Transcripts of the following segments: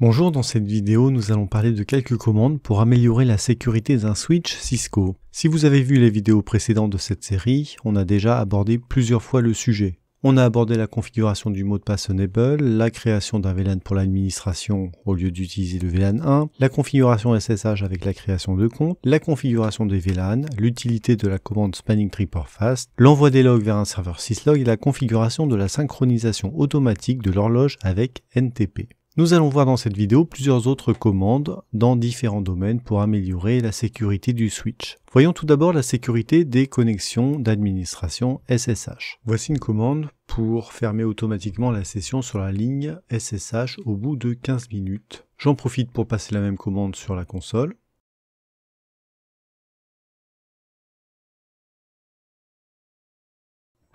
Bonjour, dans cette vidéo nous allons parler de quelques commandes pour améliorer la sécurité d'un switch Cisco. Si vous avez vu les vidéos précédentes de cette série, on a déjà abordé plusieurs fois le sujet. On a abordé la configuration du mot de passe Enable, la création d'un VLAN pour l'administration au lieu d'utiliser le VLAN 1, la configuration SSH avec la création de compte, la configuration des VLAN, l'utilité de la commande Spanning Tree Fast, l'envoi des logs vers un serveur syslog et la configuration de la synchronisation automatique de l'horloge avec NTP. Nous allons voir dans cette vidéo plusieurs autres commandes dans différents domaines pour améliorer la sécurité du switch. Voyons tout d'abord la sécurité des connexions d'administration SSH. Voici une commande pour fermer automatiquement la session sur la ligne SSH au bout de 15 minutes. J'en profite pour passer la même commande sur la console.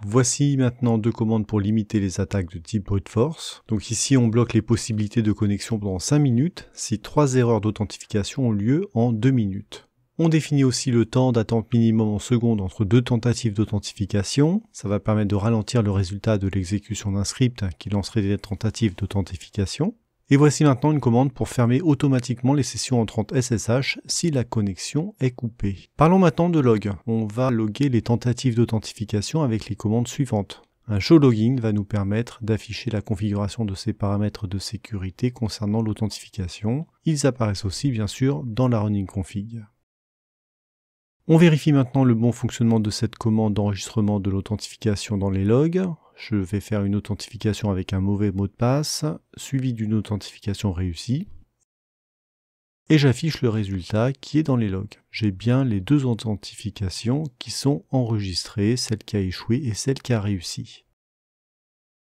Voici maintenant deux commandes pour limiter les attaques de type brute force. Donc ici on bloque les possibilités de connexion pendant 5 minutes si trois erreurs d'authentification ont lieu en 2 minutes. On définit aussi le temps d'attente minimum en secondes entre deux tentatives d'authentification. Ça va permettre de ralentir le résultat de l'exécution d'un script qui lancerait des tentatives d'authentification. Et voici maintenant une commande pour fermer automatiquement les sessions entrantes SSH si la connexion est coupée. Parlons maintenant de log. On va loguer les tentatives d'authentification avec les commandes suivantes. Un show login va nous permettre d'afficher la configuration de ces paramètres de sécurité concernant l'authentification. Ils apparaissent aussi bien sûr dans la running config. On vérifie maintenant le bon fonctionnement de cette commande d'enregistrement de l'authentification dans les logs je vais faire une authentification avec un mauvais mot de passe, suivi d'une authentification réussie, et j'affiche le résultat qui est dans les logs. J'ai bien les deux authentifications qui sont enregistrées, celle qui a échoué et celle qui a réussi.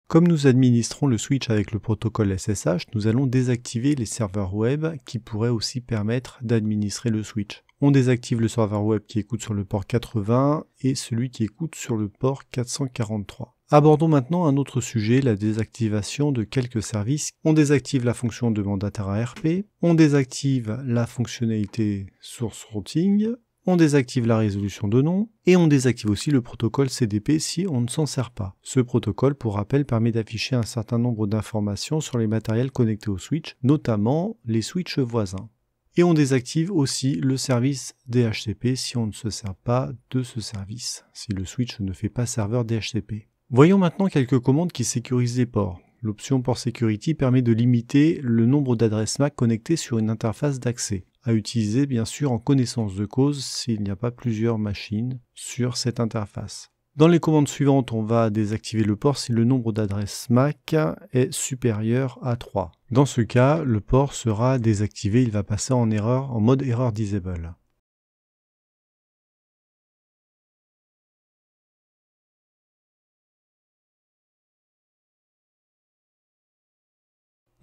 Comme nous administrons le switch avec le protocole SSH, nous allons désactiver les serveurs web qui pourraient aussi permettre d'administrer le switch. On désactive le serveur web qui écoute sur le port 80 et celui qui écoute sur le port 443. Abordons maintenant un autre sujet, la désactivation de quelques services. On désactive la fonction de mandataire ARP, on désactive la fonctionnalité source routing, on désactive la résolution de nom et on désactive aussi le protocole CDP si on ne s'en sert pas. Ce protocole, pour rappel, permet d'afficher un certain nombre d'informations sur les matériels connectés au switch, notamment les switches voisins. Et on désactive aussi le service DHCP si on ne se sert pas de ce service, si le switch ne fait pas serveur DHCP. Voyons maintenant quelques commandes qui sécurisent les ports. L'option Port Security permet de limiter le nombre d'adresses MAC connectées sur une interface d'accès, à utiliser bien sûr en connaissance de cause s'il n'y a pas plusieurs machines sur cette interface. Dans les commandes suivantes, on va désactiver le port si le nombre d'adresses MAC est supérieur à 3. Dans ce cas, le port sera désactivé, il va passer en erreur en mode error disable.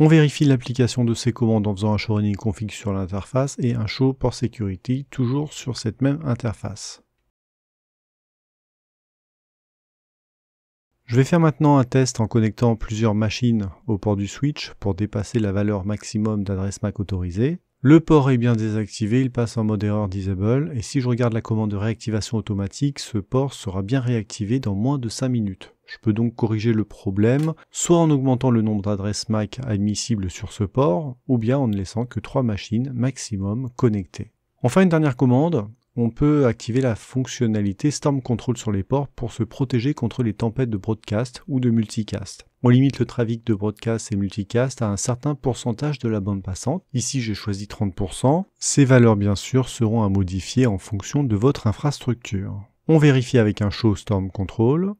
On vérifie l'application de ces commandes en faisant un show running config sur l'interface et un show port security toujours sur cette même interface. Je vais faire maintenant un test en connectant plusieurs machines au port du switch pour dépasser la valeur maximum d'adresse MAC autorisée. Le port est bien désactivé, il passe en mode erreur disable et si je regarde la commande de réactivation automatique, ce port sera bien réactivé dans moins de 5 minutes. Je peux donc corriger le problème, soit en augmentant le nombre d'adresses MAC admissibles sur ce port, ou bien en ne laissant que trois machines maximum connectées. Enfin, une dernière commande, on peut activer la fonctionnalité Storm Control sur les ports pour se protéger contre les tempêtes de broadcast ou de multicast. On limite le trafic de broadcast et multicast à un certain pourcentage de la bande passante. Ici, j'ai choisi 30%. Ces valeurs, bien sûr, seront à modifier en fonction de votre infrastructure. On vérifie avec un show Storm Control.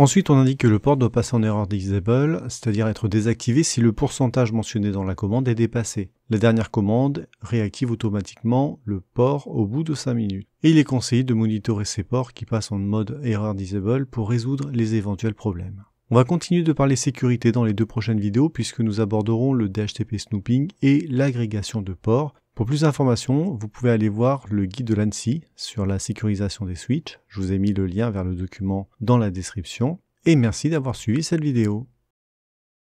Ensuite, on indique que le port doit passer en erreur disable, c'est-à-dire être désactivé si le pourcentage mentionné dans la commande est dépassé. La dernière commande réactive automatiquement le port au bout de 5 minutes. Et il est conseillé de monitorer ces ports qui passent en mode erreur disable pour résoudre les éventuels problèmes. On va continuer de parler sécurité dans les deux prochaines vidéos puisque nous aborderons le DHTP snooping et l'agrégation de ports, pour plus d'informations, vous pouvez aller voir le guide de l'ANSI sur la sécurisation des switches. Je vous ai mis le lien vers le document dans la description. Et merci d'avoir suivi cette vidéo.